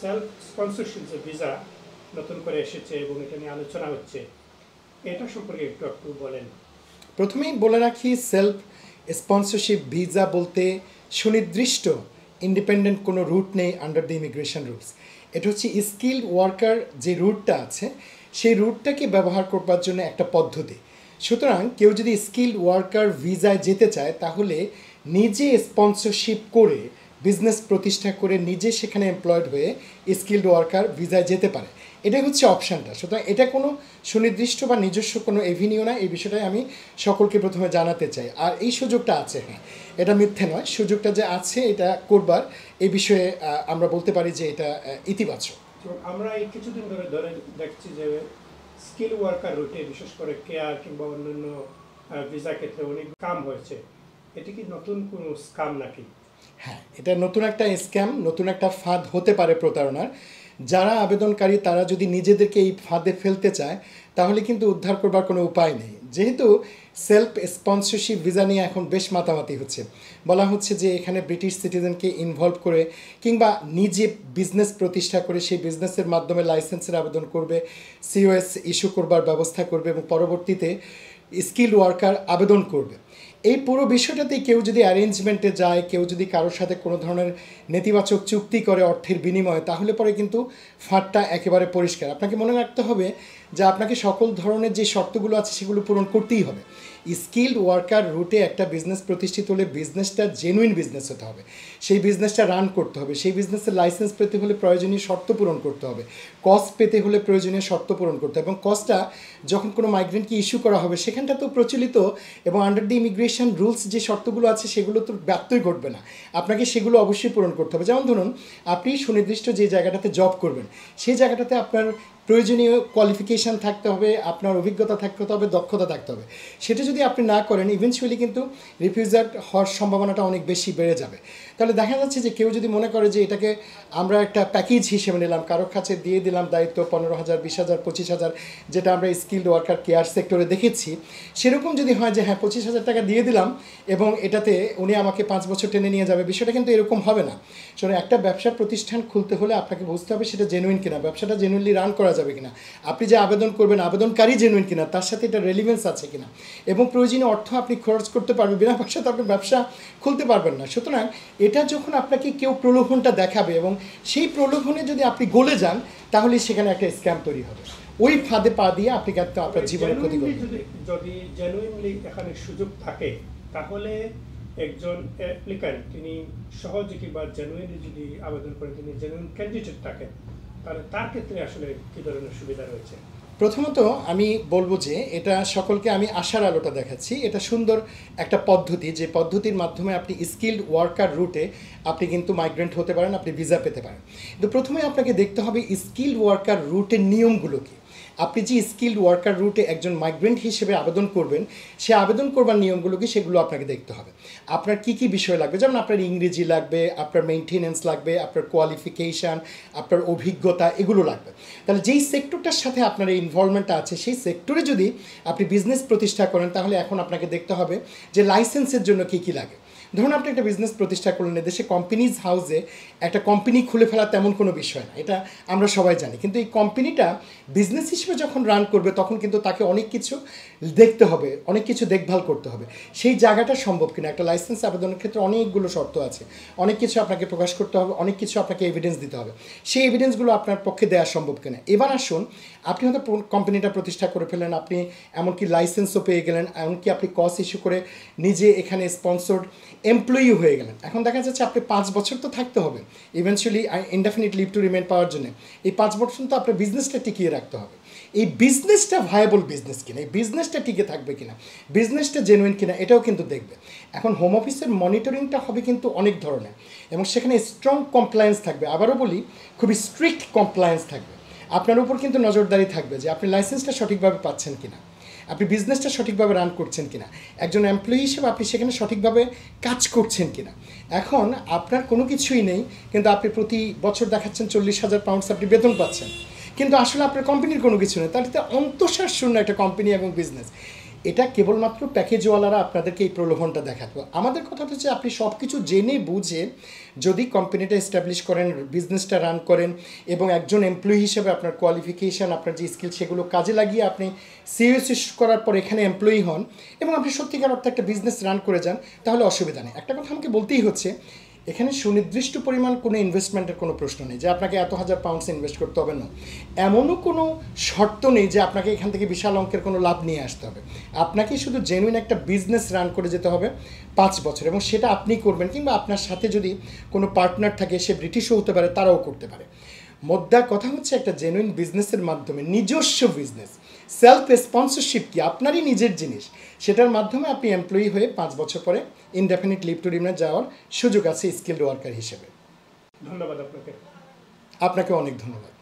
self sponsorship visa নতুন করে এসেছে এবং এটা নিয়ে আলোচনা হচ্ছে এটা সম্পর্কে একটু একটু বলেন প্রথমেই বলে রাখি সেলফ স্পন্সরশিপ ভিসা বলতে সুনির্দিষ্ট ইন্ডিপেন্ডেন্ট কোনো রুট নেই আন্ডার দি ইমিগ্রেশন রুলস এটা হচ্ছে স্কিল ওয়ার্কার যে রুটটা আছে সেই রুটটাকে ব্যবহার করবার জন্য একটা পদ্ধতি সুতরাং কেউ যদি স্কিল ওয়ার্কার ভিসায় যেতে চায় তাহলে নিজে স্পন্সরশিপ করে বিজনেস প্রতিষ্ঠা করে নিজে সেখানে এমপ্লয়েড হয়ে স্কিল্ড ওয়ার্কার ভিসায় যেতে পারে এটাই হচ্ছে অপশানটা সুতরাং এটা কোনো সুনির্দিষ্ট বা নিজস্ব কোনো এভিনিউ না এই বিষয়টাই আমি সকলকে প্রথমে জানাতে চাই আর এই সুযোগটা আছে হ্যাঁ এটা মিথ্যে নয় সুযোগটা যে আছে এটা করবার এই বিষয়ে আমরা বলতে পারি যে এটা ইতিবাচক আমরা এই কিছুদিন ধরে ধরে দেখছি যে স্কিল ওয়ার্কার রুটে বিশেষ করে কেয়ার কিংবা অন্যান্য ভিসা ক্ষেত্রে অনেক কাম হয়েছে এটি কি নতুন কোনো স্কাম নাকি হ্যাঁ এটা নতুন একটা স্ক্যাম নতুন একটা ফাঁদ হতে পারে প্রতারণার যারা আবেদনকারী তারা যদি নিজেদেরকে এই ফাঁদে ফেলতে চায় তাহলে কিন্তু উদ্ধার করবার কোনো উপায় নেই যেহেতু সেলফ স্পন্সরশিপ ভিসা নিয়ে এখন বেশ মাতামাতি হচ্ছে বলা হচ্ছে যে এখানে ব্রিটিশ সিটিজেনকে ইনভলভ করে কিংবা নিজে বিজনেস প্রতিষ্ঠা করে সেই বিজনেসের মাধ্যমে লাইসেন্সের আবেদন করবে সিওএস ইস্যু করবার ব্যবস্থা করবে এবং পরবর্তীতে স্কিল ওয়ার্কার আবেদন করবে এই পুরো বিষয়টাতে কেউ যদি অ্যারেঞ্জমেন্টে যায় কেউ যদি কারোর সাথে কোনো ধরনের নেতিবাচক চুক্তি করে অর্থের বিনিময়ে তাহলে পরে কিন্তু ফাঁটটা একেবারে পরিষ্কার আপনাকে মনে রাখতে হবে যে আপনাকে সকল ধরনের যে শর্তগুলো আছে সেগুলো পূরণ করতেই হবে স্কিল্ড ওয়ার্কার রুটে একটা বিজনেস প্রতিষ্ঠিত হলে বিজনেসটা জেনুইন বিজনেস হতে হবে সেই বিজনেসটা রান করতে হবে সেই বিজনেসের লাইসেন্স পেতে হলে প্রয়োজনীয় শর্ত পূরণ করতে হবে কস্ট পেতে হলে প্রয়োজনীয় শর্ত পূরণ করতে হবে এবং কস্টটা যখন কোনো মাইগ্রেন্টকে ইস্যু করা হবে সেখানটা তো প্রচলিত এবং আন্ডার দি ইমিগ্রেশন রুলস যে শর্তগুলো আছে সেগুলো তো ব্যর্থই ঘটবে না আপনাকে সেগুলো অবশ্যই পূরণ করতে হবে যেমন ধরুন আপনি সুনির্দিষ্ট যে জায়গাটাতে জব করবেন সেই জায়গাটাতে আপনার প্রয়োজনীয় কোয়ালিফিকেশান থাকতে হবে আপনার অভিজ্ঞতা থাকতে হবে দক্ষতা থাকতে হবে সেটা যদি যদি আপনি না করেন ইভেন্সুয়ালি কিন্তু রিফিউজার হওয়ার সম্ভাবনাটা অনেক বেশি বেড়ে যাবে তাহলে দেখা যাচ্ছে যে কেউ যদি মনে করে যে এটাকে আমরা একটা প্যাকেজ হিসেবে নিলাম কারোর কাছে দিয়ে দিলাম দায়িত্ব পনেরো হাজার বিশ হাজার পঁচিশ হাজার যেটা আমরা স্কিলড ওয়ার্কার কেয়ার সেক্টরে দেখেছি সেরকম যদি হয় যে হ্যাঁ পঁচিশ হাজার টাকা দিয়ে দিলাম এবং এটাতে উনি আমাকে পাঁচ বছর টেনে নিয়ে যাবে বিষয়টা কিন্তু এরকম হবে না শোনো একটা ব্যবসা প্রতিষ্ঠান খুলতে হলে আপনাকে বুঝতে হবে সেটা জেনুইন কিনা ব্যবসাটা জেনুইনলি রান করা যাবে কিনা আপনি যে আবেদন করবেন আবেদনকারী জেনুইন কিনা তার সাথে এটা রেলিভেন্স আছে কিনা এবং এবং প্রয়োজনীয় অর্থ আপনি খরচ করতে পারবেন বিনা পয়সা তো আপনি ব্যবসা খুলতে পারবেন না সুতরাং এটা যখন আপনাকে কেউ প্রলোভনটা দেখাবে এবং সেই প্রলোভনে যদি আপনি গলে যান তাহলে সেখানে একটা স্ক্যাম তৈরি হবে ওই ফাঁদে পা দিয়ে আপনি কিন্তু আপনার জীবনের ক্ষতি করবেন যদি জেনুইনলি এখানে সুযোগ থাকে তাহলে একজন অ্যাপ্লিক্যান্ট তিনি সহজে কিংবা জেনুইনলি যদি আবেদন করে তিনি জেনুইন ক্যান্ডিডেট থাকেন তাহলে তার ক্ষেত্রে আসলে কী ধরনের সুবিধা রয়েছে প্রথমত আমি বলবো যে এটা সকলকে আমি আশার আলোটা দেখাচ্ছি এটা সুন্দর একটা পদ্ধতি যে পদ্ধতির মাধ্যমে আপনি স্কিল্ড ওয়ার্কার রুটে আপনি কিন্তু মাইগ্রেন্ট হতে পারেন আপনি ভিসা পেতে পারেন কিন্তু প্রথমে আপনাকে দেখতে হবে স্কিল্ড ওয়ার্কার রুটের নিয়মগুলো কী আপনি যে স্কিল্ড ওয়ার্কার রুটে একজন মাইগ্রেন্ট হিসেবে আবেদন করবেন সে আবেদন করবার নিয়মগুলো কি সেগুলো আপনাকে দেখতে হবে আপনার কি কি বিষয় লাগবে যেমন আপনার ইংরেজি লাগবে আপনার মেনটেনেন্স লাগবে আপনার কোয়ালিফিকেশান আপনার অভিজ্ঞতা এগুলো লাগবে তাহলে যেই সেক্টরটার সাথে আপনার এই ইনভলভমেন্টটা আছে সেই সেক্টরে যদি আপনি বিজনেস প্রতিষ্ঠা করেন তাহলে এখন আপনাকে দেখতে হবে যে লাইসেন্সের জন্য কি কি লাগে ধরুন আপনি একটা বিজনেস প্রতিষ্ঠা করলেন দেশে কোম্পানিজ হাউসে একটা কোম্পানি খুলে ফেলা তেমন কোনো বিষয় না এটা আমরা সবাই জানি কিন্তু এই কোম্পানিটা বিজনেস হিসেবে যখন রান করবে তখন কিন্তু তাকে অনেক কিছু দেখতে হবে অনেক কিছু দেখভাল করতে হবে সেই জায়গাটা সম্ভব কিনা একটা লাইসেন্স আবেদনের ক্ষেত্রে অনেকগুলো শর্ত আছে অনেক কিছু আপনাকে প্রকাশ করতে হবে অনেক কিছু আপনাকে এভিডেন্স দিতে হবে সেই এভিডেন্সগুলো আপনার পক্ষে দেওয়া সম্ভব কিনা এবার আসুন আপনি হয়তো কোম্পানিটা প্রতিষ্ঠা করে ফেলেন আপনি এমনকি লাইসেন্সও পেয়ে গেলেন এমনকি আপনি কস ইস্যু করে নিজে এখানে স্পন্সর্ড এমপ্লয়ি হয়ে গেলেন এখন দেখা যাচ্ছে আপনি পাঁচ বছর তো থাকতে হবে I indefinite leave to remain পাওয়ার জন্য এই পাঁচ বছর তো আপনার বিজনেসটা টিকিয়ে রাখতে হবে এই বিজনেসটা ভায়াবল বিজনেস কিনা এই বিজনেসটা টিকে থাকবে কিনা বিজনেসটা জেনুইন কিনা এটাও কিন্তু দেখবে এখন হোম অফিসের মনিটরিংটা হবে কিন্তু অনেক ধরনের এবং সেখানে স্ট্রং কমপ্লায়েন্স থাকবে আবারও বলি খুবই স্ট্রিক্ট কমপ্লায়েন্স থাকবে আপনার উপর কিন্তু নজরদারি থাকবে যে আপনি লাইসেন্সটা সঠিকভাবে পাচ্ছেন কিনা আপনি বিজনেসটা সঠিকভাবে রান করছেন কিনা একজন এমপ্লয়ি হিসেবে আপনি সেখানে সঠিকভাবে কাজ করছেন কিনা এখন আপনার কোনো কিছুই নেই কিন্তু আপনি প্রতি বছর দেখাচ্ছেন চল্লিশ হাজার পাউন্ডস আপনি বেতন পাচ্ছেন কিন্তু আসলে আপনার কোম্পানির কোনো কিছু নেই তাহলে তো অন্তঃসার শূন্য একটা কোম্পানি এবং বিজনেস এটা কেবলমাত্র প্যাকেজওয়ালারা আপনাদেরকে এই প্রলোভনটা দেখাতো আমাদের কথাটা হচ্ছে আপনি সব কিছু জেনে বুঝে যদি কোম্পানিটা এস্টাবলিশ করেন বিজনেসটা রান করেন এবং একজন এমপ্লয়ি হিসেবে আপনার কোয়ালিফিকেশান আপনার যে স্কিল সেগুলো কাজে লাগিয়ে আপনি e সিএস করার পর এখানে এমপ্লয়ি হন এবং আপনি সত্যিকার অর্থে একটা বিজনেস রান করে যান তাহলে অসুবিধা নেই একটা কথা আমাকে বলতেই হচ্ছে এখানে সুনির্দিষ্ট পরিমাণ কোনো ইনভেস্টমেন্টের কোনো প্রশ্ন নেই যে আপনাকে এত হাজার পাউন্ডস ইনভেস্ট করতে হবে না এমনও কোনো শর্ত নেই যে আপনাকে এখান থেকে বিশাল অঙ্কের কোনো লাভ নিয়ে আসতে হবে আপনাকে শুধু জেনুইন একটা বিজনেস রান করে যেতে হবে পাঁচ বছর এবং সেটা আপনি করবেন কিংবা আপনার সাথে যদি কোনো পার্টনার থাকে সে ব্রিটিশও হতে পারে তারাও করতে পারে মোদ্দা কথা হচ্ছে একটা জেনুইন বিজনেসের মাধ্যমে নিজস্ব বিজনেস সেলফ স্পন্সরশিপ কি আপনারই নিজের জিনিস সেটার মাধ্যমে আপনি এমপ্লয়ি হয়ে পাঁচ বছর পরে ইনডেফিনিট লিভ টু রিমে যাওয়ার সুযোগ আছে স্কিল ওয়ার্কার হিসেবে ধন্যবাদ আপনাকে আপনাকে অনেক ধন্যবাদ